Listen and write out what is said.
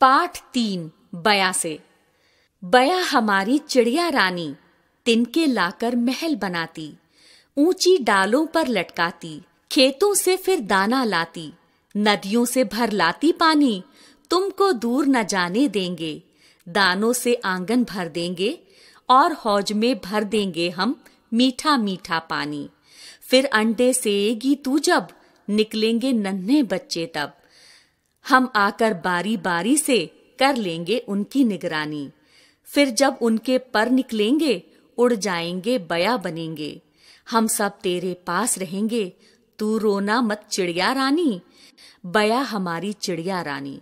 पाठ तीन बया से बया हमारी चिड़िया रानी तिनके लाकर महल बनाती ऊंची डालों पर लटकाती खेतों से फिर दाना लाती नदियों से भर लाती पानी तुमको दूर न जाने देंगे दानों से आंगन भर देंगे और हौज में भर देंगे हम मीठा मीठा पानी फिर अंडे एगी तू जब निकलेंगे नन्हे बच्चे तब हम आकर बारी बारी से कर लेंगे उनकी निगरानी फिर जब उनके पर निकलेंगे उड़ जाएंगे बया बनेंगे हम सब तेरे पास रहेंगे तू रोना मत चिड़िया रानी बया हमारी चिड़िया रानी